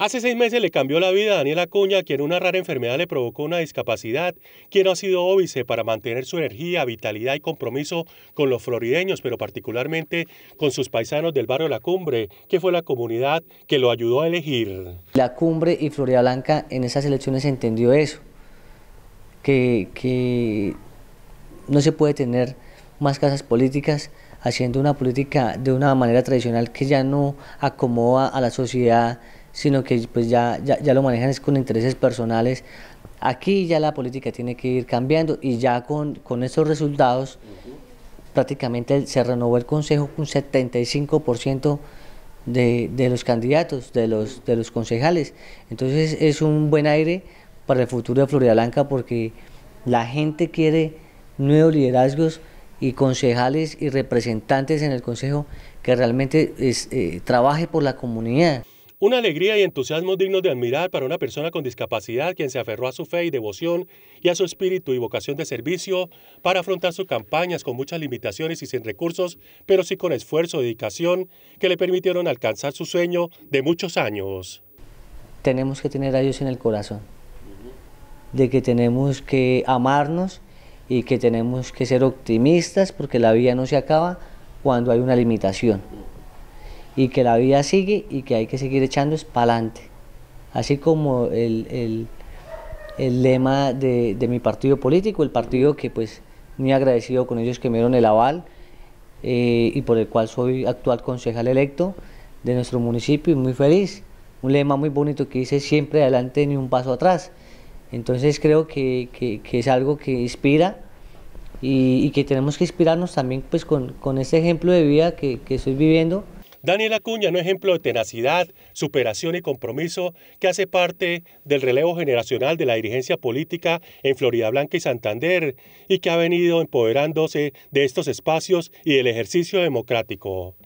Hace seis meses le cambió la vida a Daniel Acuña, quien una rara enfermedad le provocó una discapacidad, quien ha sido óbice para mantener su energía, vitalidad y compromiso con los florideños, pero particularmente con sus paisanos del barrio La Cumbre, que fue la comunidad que lo ayudó a elegir. La Cumbre y Florida Blanca en esas elecciones entendió eso, que, que no se puede tener más casas políticas haciendo una política de una manera tradicional que ya no acomoda a la sociedad sino que pues ya, ya, lo manejan es con intereses personales. Aquí ya la política tiene que ir cambiando y ya con, estos resultados prácticamente se renovó el Consejo con 75% de, los candidatos, de los, de los concejales. Entonces es un buen aire para el futuro de Florida Blanca porque la gente quiere nuevos liderazgos y concejales y representantes en el Consejo que realmente eh, trabaje por la comunidad. Una alegría y entusiasmo dignos de admirar para una persona con discapacidad quien se aferró a su fe y devoción y a su espíritu y vocación de servicio para afrontar sus campañas con muchas limitaciones y sin recursos, pero sí con esfuerzo y dedicación que le permitieron alcanzar su sueño de muchos años. Tenemos que tener a Dios en el corazón, de que tenemos que amarnos y que tenemos que ser optimistas porque la vida no se acaba cuando hay una limitación y que la vida sigue y que hay que seguir echando es adelante... Así como el, lema de, mi partido político, el partido que pues muy agradecido con ellos que me dieron el aval eh, y por el cual soy actual concejal electo de nuestro municipio y muy feliz. Un lema muy bonito que dice siempre adelante ni un paso atrás. Entonces creo que, es algo que inspira y, que tenemos que inspirarnos también pues con, con este ejemplo de vida que, que estoy viviendo. Daniel Acuña es un ejemplo de tenacidad, superación y compromiso que hace parte del relevo generacional de la dirigencia política en Florida Blanca y Santander y que ha venido empoderándose de estos espacios y del ejercicio democrático.